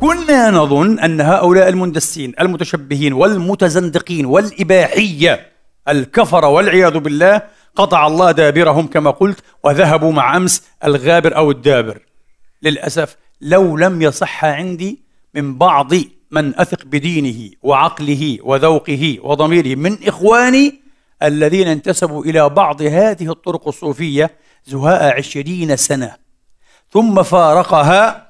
كنا نظن أن هؤلاء المندسين المتشبهين والمتزندقين والإباحية الكفرة والعياذ بالله قطع الله دابرهم كما قلت وذهبوا مع أمس الغابر أو الدابر للأسف لو لم يصح عندي من بعض من أثق بدينه وعقله وذوقه وضميره من إخواني الذين انتسبوا إلى بعض هذه الطرق الصوفية زهاء عشرين سنة ثم فارقها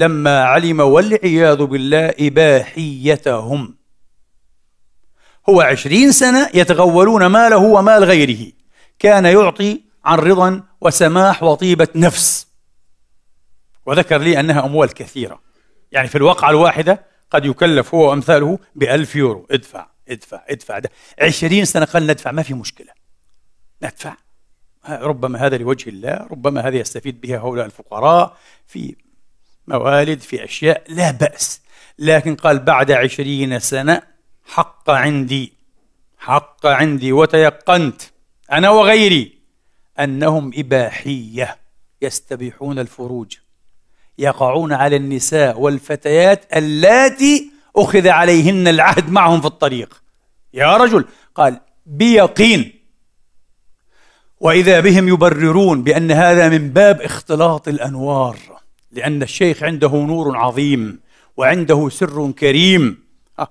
لما علم والعياذ بالله إباحيتهم هو عشرين سنة يتغولون ماله ومال غيره كان يعطي عن رضا وسماح وطيبة نفس وذكر لي أنها أموال كثيرة يعني في الواقعة الواحدة قد يكلف هو وأمثاله بألف يورو ادفع ادفع ادفع ده عشرين سنة قال ندفع ما في مشكلة ندفع ربما هذا لوجه الله ربما هذا يستفيد بها هؤلاء الفقراء في موالد في أشياء لا بأس لكن قال بعد عشرين سنة حق عندي حق عندي وتيقنت أنا وغيري أنهم إباحية يستبيحون الفروج يقعون على النساء والفتيات اللاتي أخذ عليهن العهد معهم في الطريق يا رجل قال بيقين وإذا بهم يبررون بأن هذا من باب اختلاط الأنوار لأن الشيخ عنده نور عظيم وعنده سر كريم آه.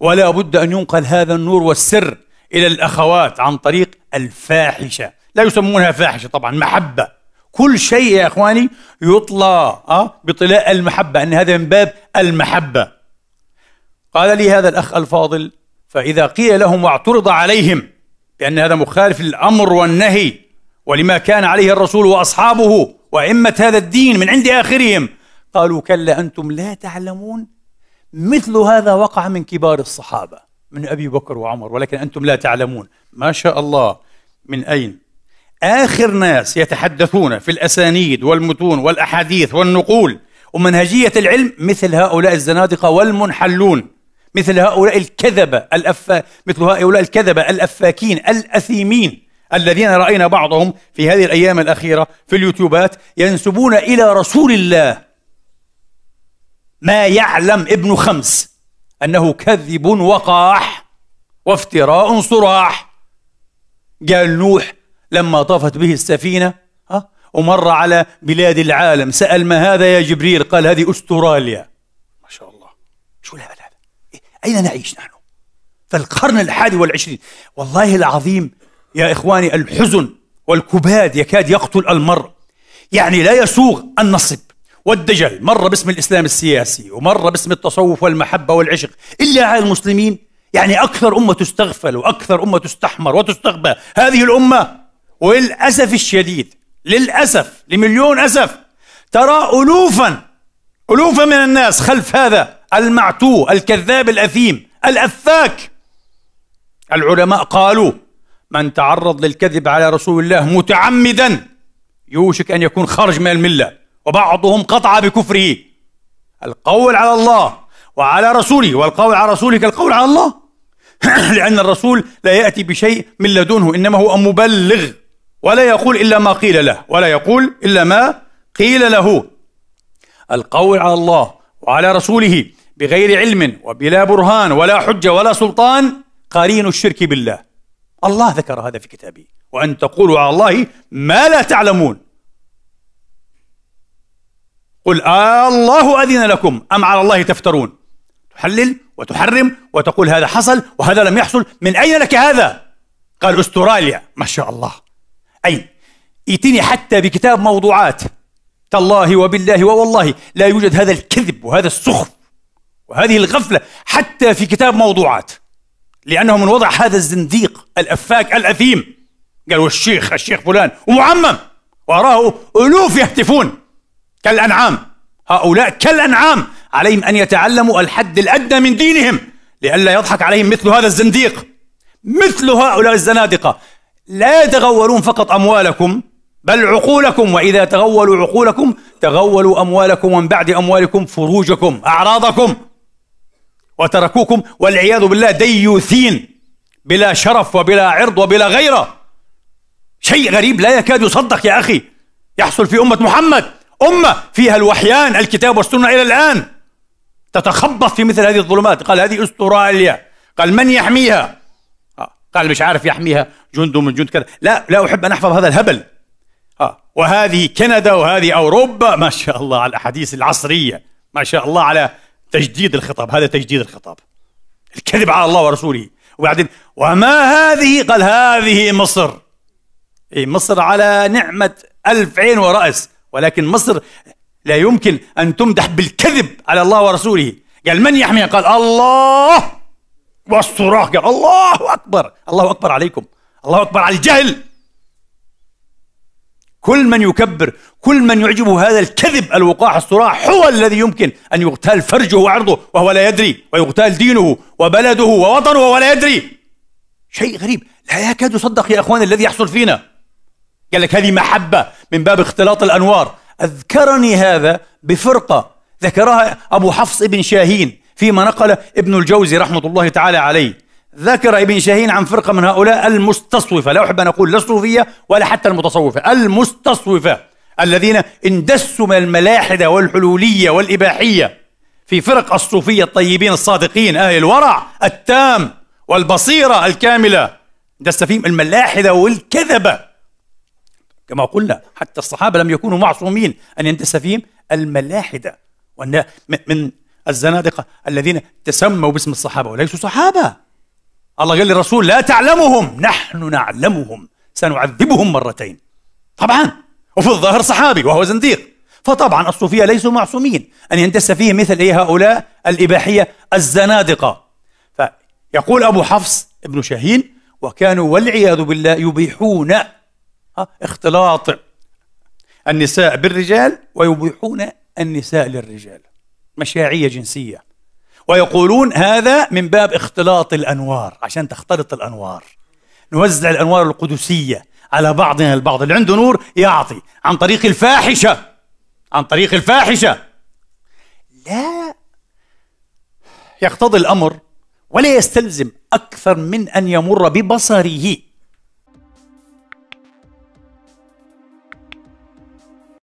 ولا بد أن ينقل هذا النور والسر إلى الأخوات عن طريق الفاحشة لا يسمونها فاحشة طبعا محبة كل شيء يا إخواني يطلى آه، بطلاء المحبة أن هذا من باب المحبة قال لي هذا الأخ الفاضل فإذا قيل لهم واعترض عليهم بأن هذا مخالف للأمر والنهي ولما كان عليه الرسول وأصحابه وأئمة هذا الدين من عند آخرهم قالوا كلا أنتم لا تعلمون مثل هذا وقع من كبار الصحابة من أبي بكر وعمر ولكن أنتم لا تعلمون ما شاء الله من أين آخر ناس يتحدثون في الأسانيد والمتون والأحاديث والنقول ومنهجية العلم مثل هؤلاء الزنادقة والمنحلون مثل هؤلاء الكذبة الأفا مثل هؤلاء الكذبة الأفاكين الأثيمين الذين راينا بعضهم في هذه الايام الاخيره في اليوتيوبات ينسبون الى رسول الله ما يعلم ابن خمس انه كذب وقاح وافتراء صراح قال نوح لما طافت به السفينه ها ومر على بلاد العالم سال ما هذا يا جبريل قال هذه استراليا ما شاء الله شو الهبل هذا إيه، اين نعيش نحن في القرن الحادي والعشرين والله العظيم يا إخواني الحزن والكباد يكاد يقتل المرء يعني لا يسوغ النصب والدجل مر باسم الإسلام السياسي ومر باسم التصوف والمحبة والعشق إلا على المسلمين يعني أكثر أمة تستغفل وأكثر أمة تستحمر وتستغبى هذه الأمة وللأسف الشديد للأسف لمليون أسف ترى ألوفا ألوفا من الناس خلف هذا المعتو الكذاب الأثيم الأفاك العلماء قالوا من تعرض للكذب على رسول الله متعمدا يوشك أن يكون خرج من الملة وبعضهم قطع بكفره القول على الله وعلى رسوله والقول على رسوله كالقول على الله لأن الرسول لا يأتي بشيء من لدنه إنما هو مبلغ ولا يقول إلا ما قيل له ولا يقول إلا ما قيل له القول على الله وعلى رسوله بغير علم وبلا برهان ولا حجة ولا سلطان قرين الشرك بالله الله ذكر هذا في كتابه وأن تقولوا على الله ما لا تعلمون قل آه الله أذن لكم أم على الله تفترون تحلل وتحرم وتقول هذا حصل وهذا لم يحصل من أين لك هذا؟ قال أستراليا ما شاء الله اي ائتني حتى بكتاب موضوعات تالله وبالله ووالله لا يوجد هذا الكذب وهذا السخف وهذه الغفلة حتى في كتاب موضوعات لأنه من وضع هذا الزنديق الأفاك الأثيم قال والشيخ الشيخ فلان ومعمم وأراه ألوف يهتفون كالأنعام هؤلاء كالأنعام عليهم أن يتعلموا الحد الأدنى من دينهم لئلا يضحك عليهم مثل هذا الزنديق مثل هؤلاء الزنادقة لا يتغولون فقط أموالكم بل عقولكم وإذا تغولوا عقولكم تغولوا أموالكم ومن بعد أموالكم فروجكم أعراضكم وتركوكم والعياذ بالله ديوثين بلا شرف وبلا عرض وبلا غيره شيء غريب لا يكاد يصدق يا أخي يحصل في أمة محمد أمة فيها الوحيان الكتاب والسنة إلى الآن تتخبط في مثل هذه الظلمات قال هذه استراليا قال من يحميها آه، قال مش عارف يحميها جند من جند كذا لا لا أحب أن أحفظ هذا الهبل آه، وهذه كندا وهذه أوروبا ما شاء الله على الأحاديث العصرية ما شاء الله على تجديد الخطاب هذا تجديد الخطاب الكذب على الله ورسوله وبعدين وما هذه قال هذه مصر إيه مصر على نعمة ألف عين ورأس ولكن مصر لا يمكن أن تمدح بالكذب على الله ورسوله قال من يحميها قال الله والصراخ قال الله أكبر الله أكبر عليكم الله أكبر على الجهل كل من يكبر كل من يعجبه هذا الكذب الوقاح الصراع هو الذي يمكن أن يغتال فرجه وعرضه وهو لا يدري ويغتال دينه وبلده ووطنه وهو لا يدري شيء غريب لا يكاد يصدق يا أخوان الذي يحصل فينا قال لك هذه محبة من باب اختلاط الأنوار أذكرني هذا بفرقة ذكرها أبو حفص بن شاهين فيما نقل ابن الجوزي رحمة الله تعالى عليه ذكر ابن شاهين عن فرقة من هؤلاء المستصوفة لا أحب أن أقول لا الصوفية ولا حتى المتصوفة المستصوفة الذين اندسوا من الملاحدة والحلولية والإباحية في فرق الصوفية الطيبين الصادقين أهل الورع التام والبصيرة الكاملة اندس فيهم الملاحدة والكذبة كما قلنا حتى الصحابة لم يكونوا معصومين أن يندس فيهم الملاحدة وأن من الزنادقة الذين تسموا باسم الصحابة وليسوا صحابة الله قال للرسول لا تعلمهم نحن نعلمهم سنعذبهم مرتين طبعا وفي الظاهر صحابي وهو زنديق فطبعا الصوفية ليسوا معصومين أن يندس فيهم مثل إيه هؤلاء الإباحية الزنادقة فيقول أبو حفص ابن شاهين وكانوا والعياذ بالله يبيحون آه، اختلاط النساء بالرجال ويبيحون النساء للرجال مشاعية جنسية ويقولون هذا من باب اختلاط الانوار عشان تختلط الانوار نوزع الانوار القدسيه على بعضنا البعض اللي عنده نور يعطي عن طريق الفاحشه عن طريق الفاحشه لا يقتضي الامر ولا يستلزم اكثر من ان يمر ببصره